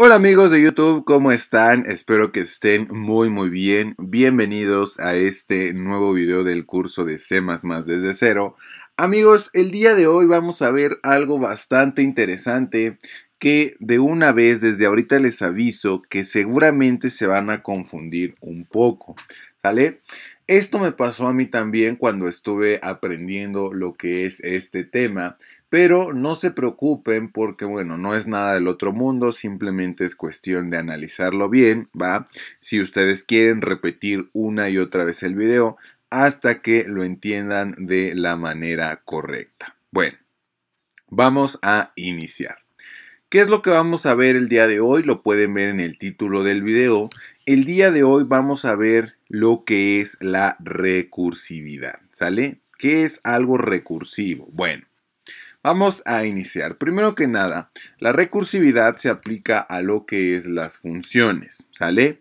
Hola amigos de YouTube, ¿cómo están? Espero que estén muy muy bien. Bienvenidos a este nuevo video del curso de C++ desde cero. Amigos, el día de hoy vamos a ver algo bastante interesante que de una vez desde ahorita les aviso que seguramente se van a confundir un poco, ¿sale? Esto me pasó a mí también cuando estuve aprendiendo lo que es este tema pero no se preocupen porque, bueno, no es nada del otro mundo, simplemente es cuestión de analizarlo bien, ¿va? Si ustedes quieren repetir una y otra vez el video hasta que lo entiendan de la manera correcta. Bueno, vamos a iniciar. ¿Qué es lo que vamos a ver el día de hoy? Lo pueden ver en el título del video. El día de hoy vamos a ver lo que es la recursividad, ¿sale? ¿Qué es algo recursivo? Bueno, Vamos a iniciar. Primero que nada, la recursividad se aplica a lo que es las funciones, ¿sale?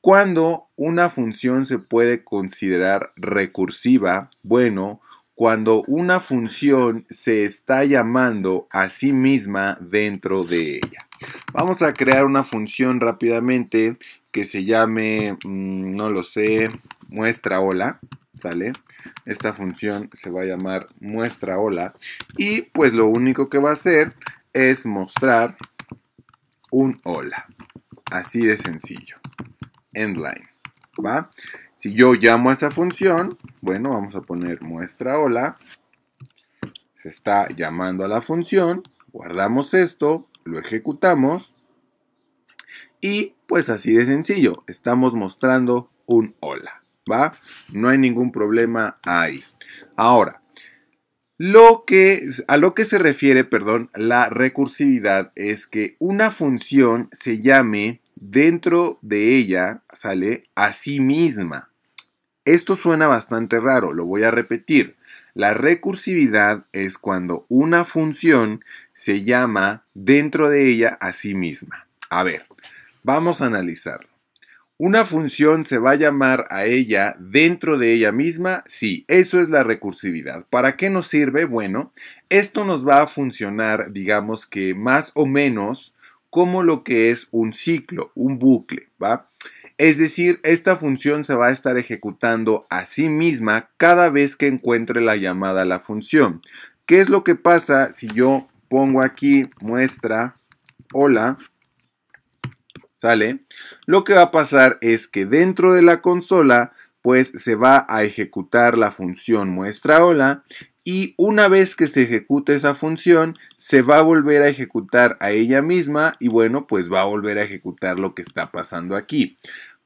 Cuando una función se puede considerar recursiva, bueno, cuando una función se está llamando a sí misma dentro de ella. Vamos a crear una función rápidamente que se llame, mm, no lo sé, muestra hola, ¿sale? Esta función se va a llamar muestra hola y pues lo único que va a hacer es mostrar un hola. Así de sencillo. Endline. ¿Va? Si yo llamo a esa función, bueno, vamos a poner muestra hola. Se está llamando a la función. Guardamos esto, lo ejecutamos. Y pues así de sencillo, estamos mostrando un hola. ¿va? No hay ningún problema ahí. Ahora, lo que, a lo que se refiere, perdón, la recursividad es que una función se llame dentro de ella, sale a sí misma. Esto suena bastante raro, lo voy a repetir. La recursividad es cuando una función se llama dentro de ella a sí misma. A ver, vamos a analizarlo. Una función se va a llamar a ella dentro de ella misma, sí, eso es la recursividad. ¿Para qué nos sirve? Bueno, esto nos va a funcionar, digamos que más o menos como lo que es un ciclo, un bucle, ¿va? Es decir, esta función se va a estar ejecutando a sí misma cada vez que encuentre la llamada a la función. ¿Qué es lo que pasa si yo pongo aquí muestra hola? ¿Sale? Lo que va a pasar es que dentro de la consola, pues se va a ejecutar la función muestra hola y una vez que se ejecute esa función, se va a volver a ejecutar a ella misma y bueno, pues va a volver a ejecutar lo que está pasando aquí.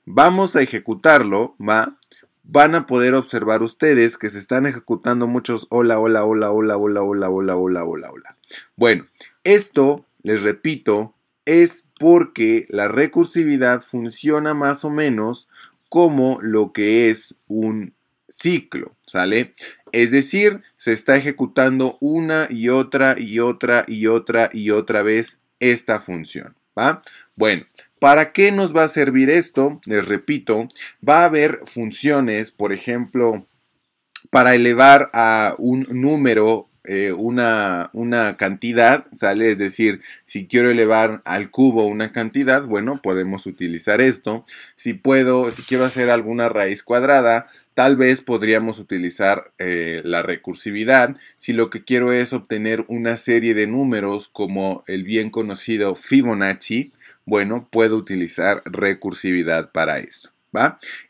Vamos a ejecutarlo, va. Van a poder observar ustedes que se están ejecutando muchos hola, hola, hola, hola, hola, hola, hola, hola, hola, hola. Bueno, esto, les repito, es porque la recursividad funciona más o menos como lo que es un ciclo, ¿sale? Es decir, se está ejecutando una y otra y otra y otra y otra vez esta función, ¿va? Bueno, ¿para qué nos va a servir esto? Les repito, va a haber funciones, por ejemplo, para elevar a un número eh, una, una cantidad, ¿sale? Es decir, si quiero elevar al cubo una cantidad, bueno, podemos utilizar esto. Si puedo, si quiero hacer alguna raíz cuadrada, tal vez podríamos utilizar eh, la recursividad. Si lo que quiero es obtener una serie de números como el bien conocido Fibonacci, bueno, puedo utilizar recursividad para esto.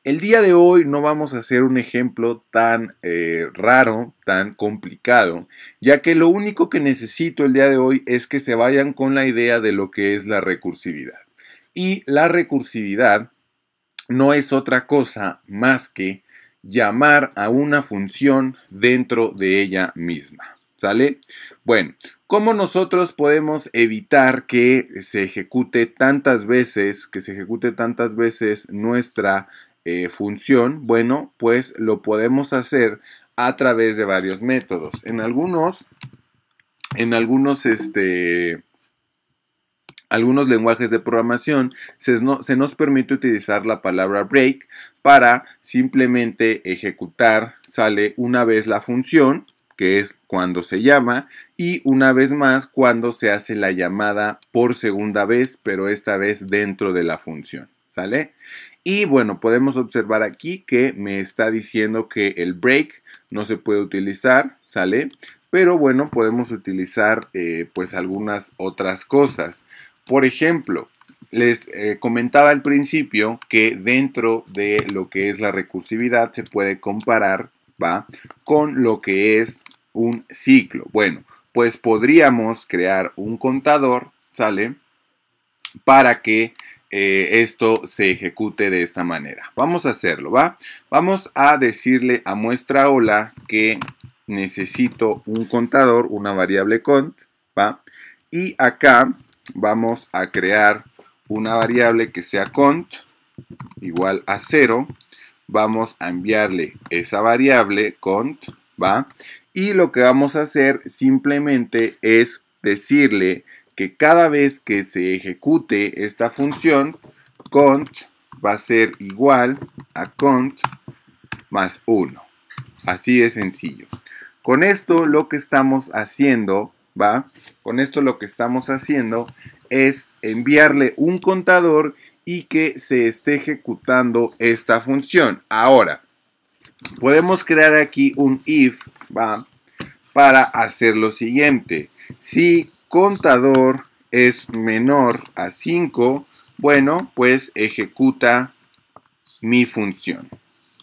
El día de hoy no vamos a hacer un ejemplo tan eh, raro, tan complicado, ya que lo único que necesito el día de hoy es que se vayan con la idea de lo que es la recursividad. Y la recursividad no es otra cosa más que llamar a una función dentro de ella misma. ¿Sale? Bueno, ¿cómo nosotros podemos evitar que se ejecute tantas veces, que se ejecute tantas veces nuestra eh, función? Bueno, pues lo podemos hacer a través de varios métodos. En algunos, en algunos, este, algunos lenguajes de programación se, nos permite utilizar la palabra break para simplemente ejecutar, sale una vez la función que es cuando se llama, y una vez más cuando se hace la llamada por segunda vez, pero esta vez dentro de la función. ¿Sale? Y bueno, podemos observar aquí que me está diciendo que el break no se puede utilizar, ¿sale? Pero bueno, podemos utilizar eh, pues algunas otras cosas. Por ejemplo, les eh, comentaba al principio que dentro de lo que es la recursividad se puede comparar ¿va? Con lo que es un ciclo. Bueno, pues podríamos crear un contador, ¿sale? Para que eh, esto se ejecute de esta manera. Vamos a hacerlo, ¿va? Vamos a decirle a muestra hola que necesito un contador, una variable cont, ¿va? Y acá vamos a crear una variable que sea cont igual a 0, vamos a enviarle esa variable cont, ¿va? Y lo que vamos a hacer simplemente es decirle que cada vez que se ejecute esta función, cont va a ser igual a cont más 1. Así de sencillo. Con esto lo que estamos haciendo, ¿va? Con esto lo que estamos haciendo es enviarle un contador y que se esté ejecutando esta función. Ahora, podemos crear aquí un if ¿va? para hacer lo siguiente. Si contador es menor a 5, bueno, pues ejecuta mi función.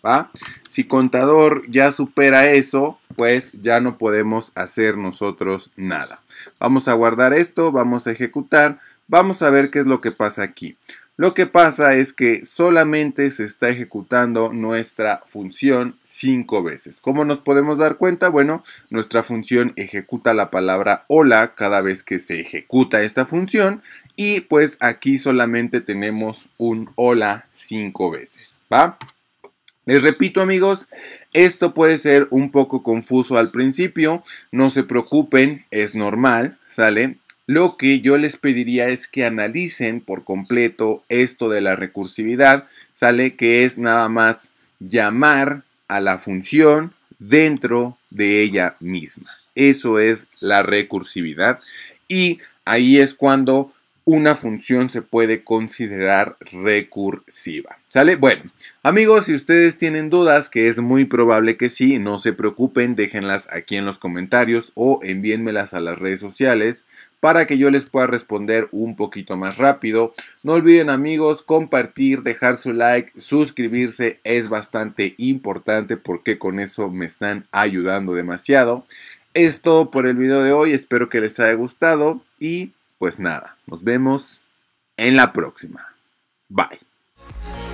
¿va? Si contador ya supera eso, pues ya no podemos hacer nosotros nada. Vamos a guardar esto, vamos a ejecutar, vamos a ver qué es lo que pasa aquí. Lo que pasa es que solamente se está ejecutando nuestra función cinco veces. ¿Cómo nos podemos dar cuenta? Bueno, nuestra función ejecuta la palabra hola cada vez que se ejecuta esta función y pues aquí solamente tenemos un hola cinco veces, ¿va? Les repito amigos, esto puede ser un poco confuso al principio, no se preocupen, es normal, ¿sale? Lo que yo les pediría es que analicen por completo esto de la recursividad, sale que es nada más llamar a la función dentro de ella misma. Eso es la recursividad y ahí es cuando una función se puede considerar recursiva. ¿Sale? Bueno, amigos, si ustedes tienen dudas, que es muy probable que sí, no se preocupen, déjenlas aquí en los comentarios o envíenmelas a las redes sociales para que yo les pueda responder un poquito más rápido. No olviden amigos compartir, dejar su like, suscribirse es bastante importante porque con eso me están ayudando demasiado. Es todo por el video de hoy, espero que les haya gustado y pues nada, nos vemos en la próxima. Bye.